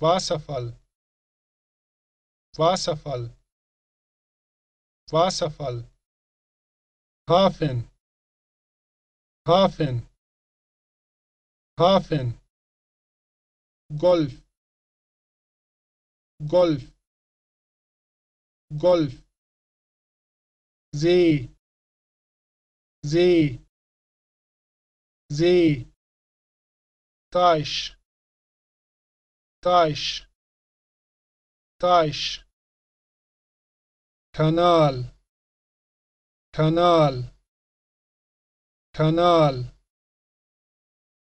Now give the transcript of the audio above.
Wasserfall Wasserfall Wasserfall Hafen Hafen Hafen Golf Golf Golf See See See Teich تايش تايش كنال كنال كنال